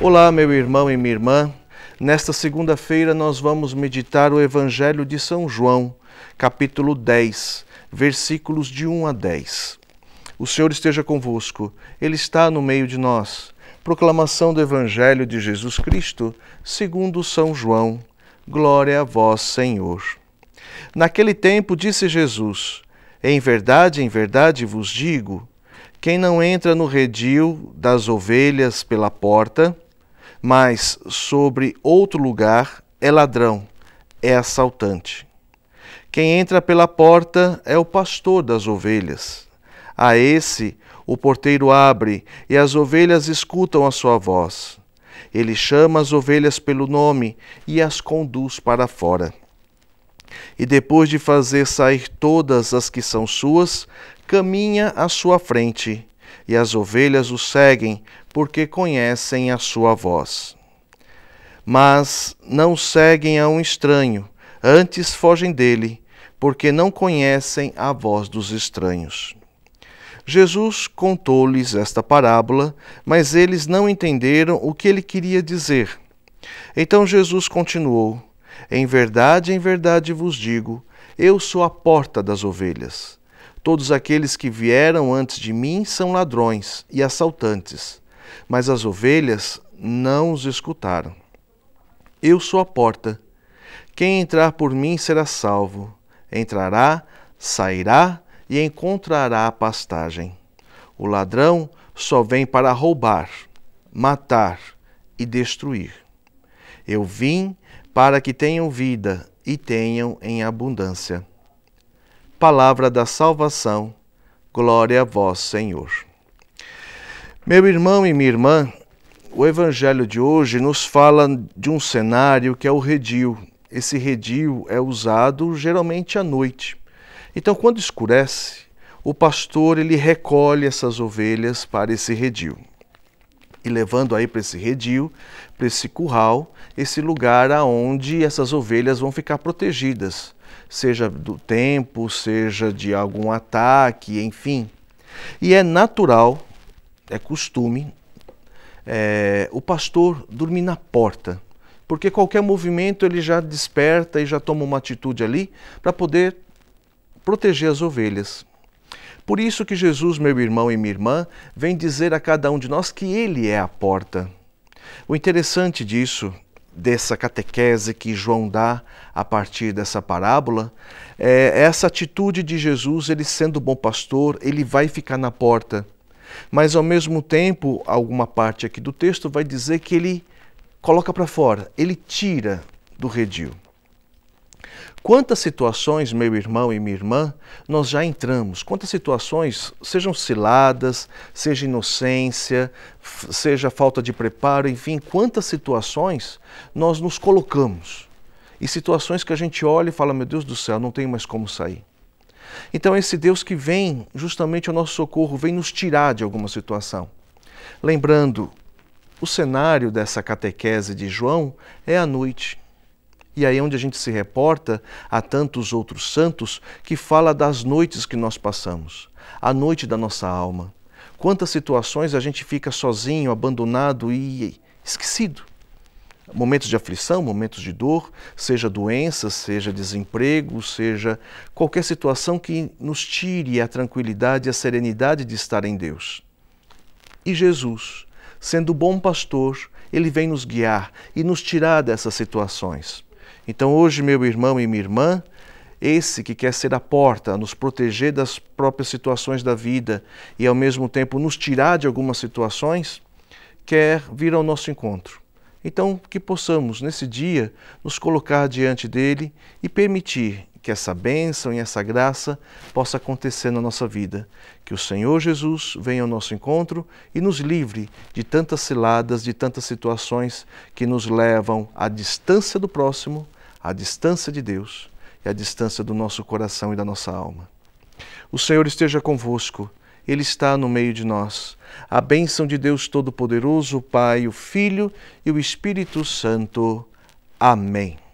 Olá, meu irmão e minha irmã. Nesta segunda-feira nós vamos meditar o Evangelho de São João, capítulo 10, versículos de 1 a 10. O Senhor esteja convosco, Ele está no meio de nós. Proclamação do Evangelho de Jesus Cristo, segundo São João. Glória a vós, Senhor. Naquele tempo disse Jesus: Em verdade, em verdade vos digo, quem não entra no redil das ovelhas pela porta, mas sobre outro lugar é ladrão, é assaltante. Quem entra pela porta é o pastor das ovelhas. A esse o porteiro abre e as ovelhas escutam a sua voz. Ele chama as ovelhas pelo nome e as conduz para fora. E depois de fazer sair todas as que são suas, caminha à sua frente e as ovelhas o seguem, porque conhecem a sua voz. Mas não seguem a um estranho, antes fogem dele, porque não conhecem a voz dos estranhos. Jesus contou-lhes esta parábola, mas eles não entenderam o que ele queria dizer. Então Jesus continuou: Em verdade, em verdade vos digo, eu sou a porta das ovelhas. Todos aqueles que vieram antes de mim são ladrões e assaltantes, mas as ovelhas não os escutaram. Eu sou a porta. Quem entrar por mim será salvo. Entrará, sairá e encontrará a pastagem. O ladrão só vem para roubar, matar e destruir. Eu vim para que tenham vida e tenham em abundância palavra da salvação. Glória a vós, Senhor. Meu irmão e minha irmã, o evangelho de hoje nos fala de um cenário que é o redil. Esse redil é usado geralmente à noite. Então, quando escurece, o pastor ele recolhe essas ovelhas para esse redil. E levando aí para esse redil, para esse curral, esse lugar aonde essas ovelhas vão ficar protegidas seja do tempo, seja de algum ataque, enfim. E é natural, é costume, é, o pastor dormir na porta, porque qualquer movimento ele já desperta e já toma uma atitude ali para poder proteger as ovelhas. Por isso que Jesus, meu irmão e minha irmã, vem dizer a cada um de nós que ele é a porta. O interessante disso dessa catequese que João dá a partir dessa parábola, é, essa atitude de Jesus, ele sendo bom pastor, ele vai ficar na porta. Mas ao mesmo tempo, alguma parte aqui do texto vai dizer que ele coloca para fora, ele tira do redil. Quantas situações, meu irmão e minha irmã, nós já entramos? Quantas situações, sejam ciladas, seja inocência, seja falta de preparo, enfim, quantas situações nós nos colocamos? E situações que a gente olha e fala: meu Deus do céu, não tenho mais como sair. Então, esse Deus que vem justamente ao nosso socorro, vem nos tirar de alguma situação. Lembrando, o cenário dessa catequese de João é a noite. E aí é onde a gente se reporta a tantos outros santos que fala das noites que nós passamos, a noite da nossa alma. Quantas situações a gente fica sozinho, abandonado e esquecido. Momentos de aflição, momentos de dor, seja doença, seja desemprego, seja qualquer situação que nos tire a tranquilidade e a serenidade de estar em Deus. E Jesus, sendo bom pastor, ele vem nos guiar e nos tirar dessas situações. Então, hoje, meu irmão e minha irmã, esse que quer ser a porta, nos proteger das próprias situações da vida e ao mesmo tempo nos tirar de algumas situações, quer vir ao nosso encontro. Então, que possamos nesse dia nos colocar diante dele e permitir que essa bênção e essa graça possa acontecer na nossa vida. Que o Senhor Jesus venha ao nosso encontro e nos livre de tantas ciladas, de tantas situações que nos levam à distância do próximo a distância de Deus e a distância do nosso coração e da nossa alma. O Senhor esteja convosco, Ele está no meio de nós. A bênção de Deus Todo-Poderoso, o Pai, o Filho e o Espírito Santo. Amém.